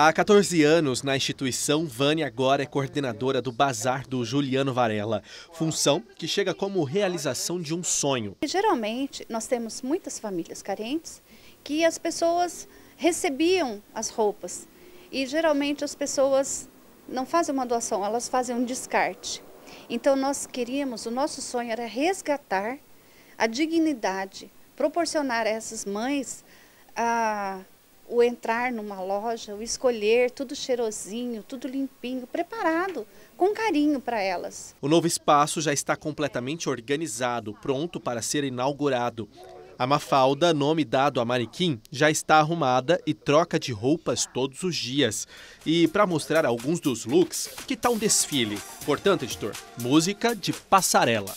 Há 14 anos na instituição, Vânia agora é coordenadora do Bazar do Juliano Varela, função que chega como realização de um sonho. Geralmente, nós temos muitas famílias carentes que as pessoas recebiam as roupas e geralmente as pessoas não fazem uma doação, elas fazem um descarte. Então nós queríamos, o nosso sonho era resgatar a dignidade, proporcionar a essas mães a o entrar numa loja, o escolher tudo cheirosinho, tudo limpinho, preparado, com carinho para elas. O novo espaço já está completamente organizado, pronto para ser inaugurado. A Mafalda, nome dado a manequim, já está arrumada e troca de roupas todos os dias. E para mostrar alguns dos looks, que tal um desfile? Portanto, editor, música de passarela.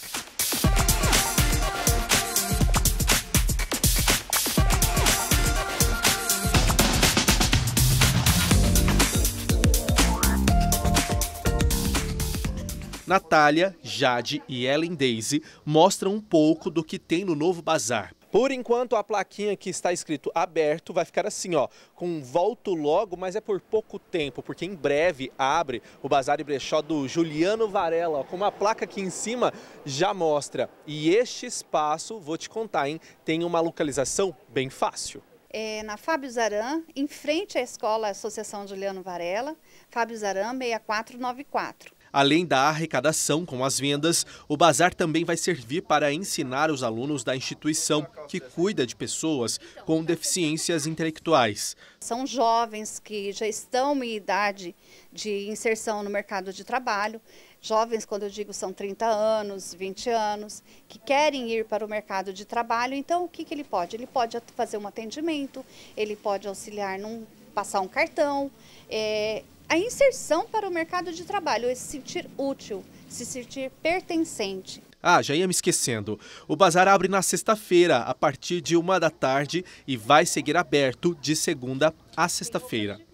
Natália, Jade e Ellen Daisy mostram um pouco do que tem no novo bazar. Por enquanto, a plaquinha que está escrito aberto vai ficar assim, ó, com volto logo, mas é por pouco tempo, porque em breve abre o Bazar e Brechó do Juliano Varela, ó, com uma placa aqui em cima já mostra. E este espaço, vou te contar, hein, tem uma localização bem fácil. É na Fábio Zaran, em frente à escola Associação Juliano Varela, Fábio Zaran 6494. Além da arrecadação com as vendas, o bazar também vai servir para ensinar os alunos da instituição que cuida de pessoas com deficiências intelectuais. São jovens que já estão em idade de inserção no mercado de trabalho, jovens, quando eu digo são 30 anos, 20 anos, que querem ir para o mercado de trabalho, então o que, que ele pode? Ele pode fazer um atendimento, ele pode auxiliar num passar um cartão, é, a inserção para o mercado de trabalho é se sentir útil, se sentir pertencente. Ah, já ia me esquecendo. O bazar abre na sexta-feira, a partir de uma da tarde, e vai seguir aberto de segunda a sexta-feira.